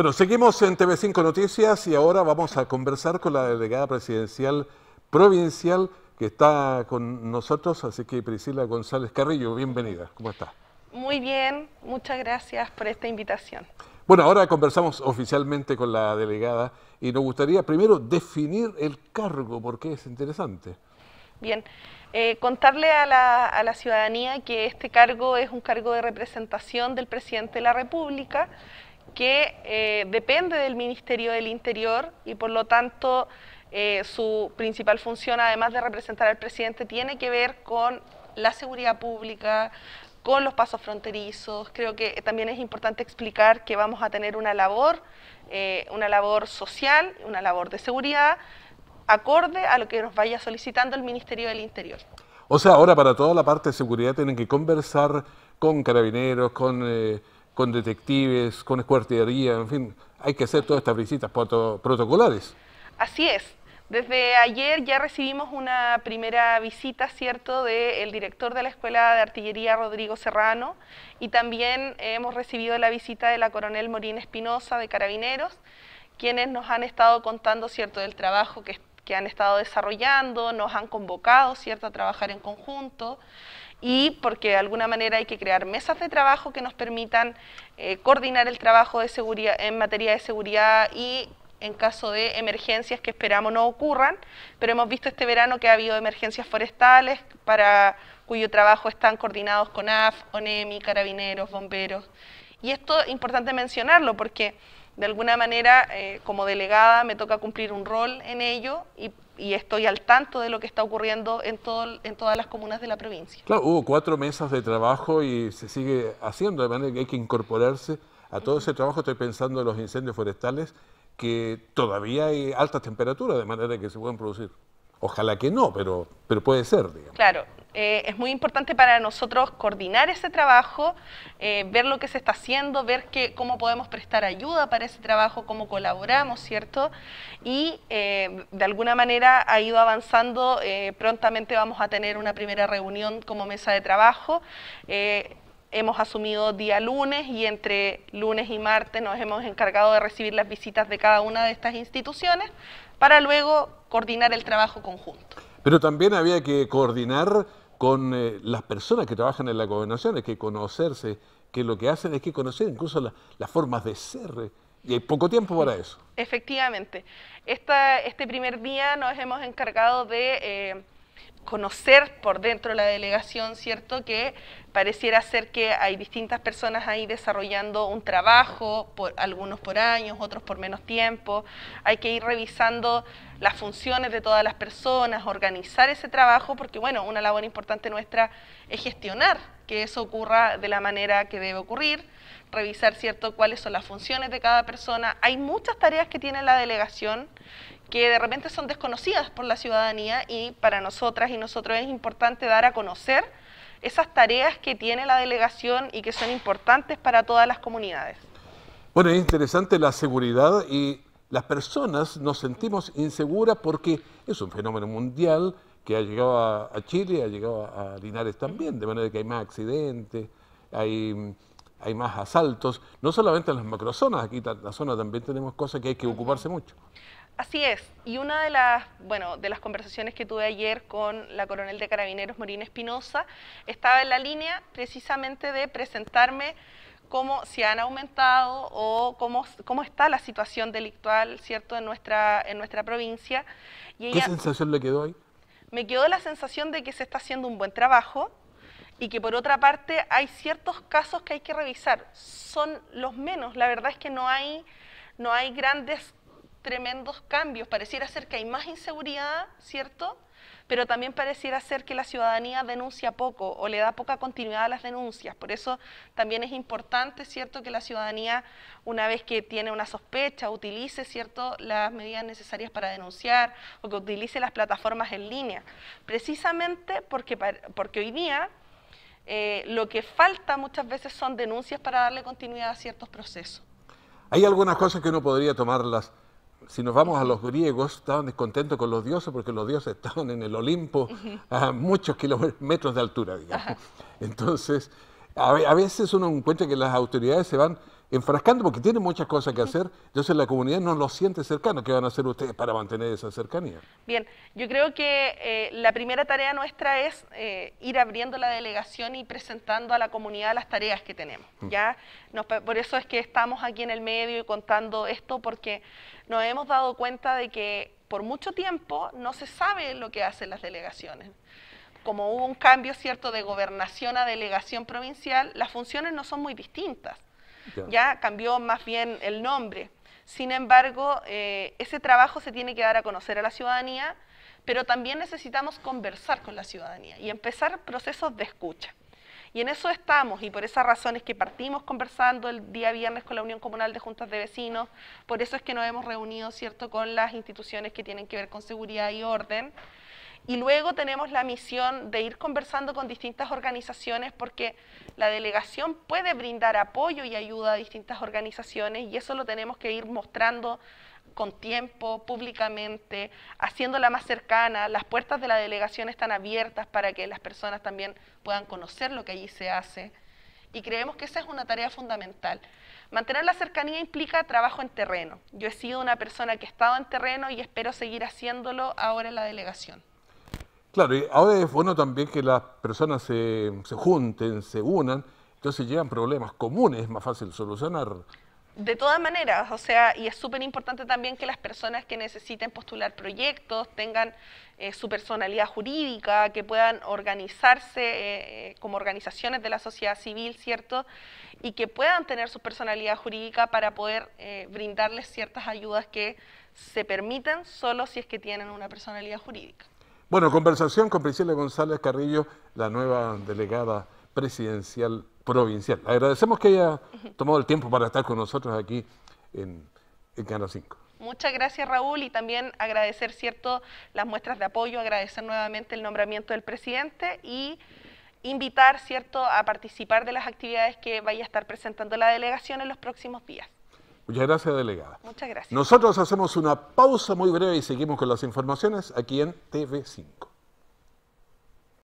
Bueno, seguimos en TV5 Noticias y ahora vamos a conversar con la delegada presidencial provincial que está con nosotros, así que Priscila González Carrillo, bienvenida, ¿cómo está? Muy bien, muchas gracias por esta invitación. Bueno, ahora conversamos oficialmente con la delegada y nos gustaría primero definir el cargo, porque es interesante. Bien, eh, contarle a la, a la ciudadanía que este cargo es un cargo de representación del presidente de la República, que eh, depende del Ministerio del Interior y por lo tanto eh, su principal función, además de representar al presidente, tiene que ver con la seguridad pública, con los pasos fronterizos. Creo que eh, también es importante explicar que vamos a tener una labor, una labor social, una labor de seguridad, acorde a lo que nos vaya solicitando el Ministerio del Interior. O sea, ahora para toda la parte de seguridad tienen que conversar con carabineros, con con detectives, con escuartillería en fin, hay que hacer todas estas visitas protocolares. Así es. Desde ayer ya recibimos una primera visita, ¿cierto?, del director de la Escuela de Artillería, Rodrigo Serrano, y también hemos recibido la visita de la coronel Morín Espinosa de Carabineros, quienes nos han estado contando, ¿cierto?, del trabajo que está que han estado desarrollando, nos han convocado ¿cierto? a trabajar en conjunto y porque de alguna manera hay que crear mesas de trabajo que nos permitan eh, coordinar el trabajo de seguridad, en materia de seguridad y en caso de emergencias que esperamos no ocurran, pero hemos visto este verano que ha habido emergencias forestales para cuyo trabajo están coordinados con AF, ONEMI, carabineros, bomberos. Y esto es importante mencionarlo porque de alguna manera, eh, como delegada, me toca cumplir un rol en ello y, estoy al tanto de lo que está ocurriendo en, todo, en todas las comunas de la provincia. Claro, hubo cuatro mesas de trabajo y se sigue haciendo, de manera que hay que incorporarse a todo ese trabajo. Estoy pensando en los incendios forestales, que todavía hay altas temperaturas, de manera que se pueden producir. Ojalá que no, pero, pero puede ser, digamos. Claro, eh, es muy importante para nosotros coordinar ese trabajo, eh, ver lo que se está haciendo, ver cómo podemos prestar ayuda para ese trabajo, cómo colaboramos, ¿cierto? Y eh, de alguna manera ha ido avanzando, prontamente vamos a tener una primera reunión como mesa de trabajo hemos asumido día lunes y entre lunes y martes nos hemos encargado de recibir las visitas de cada una de estas instituciones para luego coordinar el trabajo conjunto. Pero también había que coordinar con eh, las personas que trabajan en la gobernación, hay que conocerse, que lo que hacen es que conocer incluso las formas de ser. Eh, y hay poco tiempo para eso. Efectivamente. este primer día nos hemos encargado de... Eh, conocer por dentro de la delegación, ¿cierto? Que pareciera ser que hay distintas personas ahí desarrollando un trabajo, por, algunos por años, otros por menos tiempo. Hay que ir revisando las funciones de todas las personas, organizar ese trabajo, porque bueno, una labor importante nuestra es gestionar que eso ocurra de la manera que debe ocurrir, revisar, ¿cierto?, cuáles son las funciones de cada persona. Hay muchas tareas que tiene la delegación que de repente son desconocidas por la ciudadanía y para nosotras y nosotros es importante dar a conocer esas tareas que tiene la delegación y que son importantes para todas las comunidades. Bueno, es interesante la seguridad y las personas nos sentimos inseguras porque es un fenómeno mundial que ha llegado a, Chile, ha llegado a, Linares también, de manera que hay más accidentes, hay hay más asaltos, no solamente en las macrozonas, aquí en la zona también tenemos cosas que hay que ocuparse mucho. Así es, y una de las, bueno, de las conversaciones que tuve ayer con la coronel de carabineros Morina Espinosa estaba en la línea precisamente de presentarme cómo se han aumentado o cómo, cómo está la situación delictual, ¿cierto?, en nuestra, en nuestra provincia. Y ¿Qué sensación le quedó ahí? Me quedó la sensación de que se está haciendo un buen trabajo, y que por otra parte hay ciertos casos que hay que revisar. Son los menos, la verdad es que no hay, no hay grandes tremendos cambios. Pareciera ser que hay más inseguridad, ¿cierto? Pero también pareciera ser que la ciudadanía denuncia poco o le da poca continuidad a las denuncias. Por eso también es importante, ¿cierto?, que la ciudadanía, una vez que tiene una sospecha, utilice, ¿cierto?, las medidas necesarias para denunciar o que utilice las plataformas en línea. Precisamente porque, porque hoy día eh, lo que falta muchas veces son denuncias para darle continuidad a ciertos procesos. Hay algunas cosas que uno podría tomarlas si nos vamos a los griegos, estaban descontentos con los dioses porque los dioses estaban en el Olimpo a muchos kilómetros de altura, digamos. Entonces, a veces uno encuentra que las autoridades se van enfrascando porque tiene muchas cosas que hacer, entonces la comunidad no lo siente cercano. ¿Qué van a hacer ustedes para mantener esa cercanía? Bien, yo creo que eh, la primera tarea nuestra es eh, ir abriendo la delegación y presentando a la comunidad las tareas que tenemos. Mm. ¿ya? por eso es que estamos aquí en el medio y contando esto, porque nos hemos dado cuenta de que por mucho tiempo no se sabe lo que hacen las delegaciones como hubo un cambio cierto de gobernación a delegación provincial, las funciones no son muy distintas ya, cambió más bien el nombre. Sin embargo, eh, ese trabajo se tiene que dar a conocer a la ciudadanía, pero también necesitamos conversar con la ciudadanía y empezar procesos de escucha. Y en eso estamos, y por esas razones que partimos conversando el día viernes con la Unión Comunal de Juntas de Vecinos, por eso es que nos hemos reunido, ¿cierto?, con las instituciones que tienen que ver con seguridad y orden, y luego tenemos la misión de ir conversando con distintas organizaciones porque la delegación puede brindar apoyo y ayuda a distintas organizaciones y eso lo tenemos que ir mostrando con tiempo, públicamente, haciéndola más cercana. Las puertas de la delegación están abiertas para que las personas también puedan conocer lo que allí se hace y creemos que esa es una tarea fundamental. Mantener la cercanía implica trabajo en terreno. Yo he sido una persona que he estado en terreno y espero seguir haciéndolo ahora en la delegación. Claro, y ahora es bueno también que las personas se, junten, se unan, entonces llegan problemas comunes, es más fácil solucionar. De todas maneras, o sea, y es súper importante también que las personas que necesiten postular proyectos tengan eh, su personalidad jurídica, que puedan organizarse eh, eh, como organizaciones de la sociedad civil, ¿cierto? Y que puedan tener su personalidad jurídica para poder brindarles ciertas ayudas que se permiten solo si es que tienen una personalidad jurídica. Bueno, conversación con Priscila González Carrillo, la nueva delegada presidencial provincial. Agradecemos que haya tomado el tiempo para estar con nosotros aquí en, Canal 5. Muchas gracias Raúl y también agradecer cierto las muestras de apoyo, agradecer nuevamente el nombramiento del presidente y invitar cierto a participar de las actividades que vaya a estar presentando la delegación en los próximos días. Muchas gracias, delegada. Muchas gracias. Nosotros hacemos una pausa muy breve y seguimos con las informaciones aquí en TV5.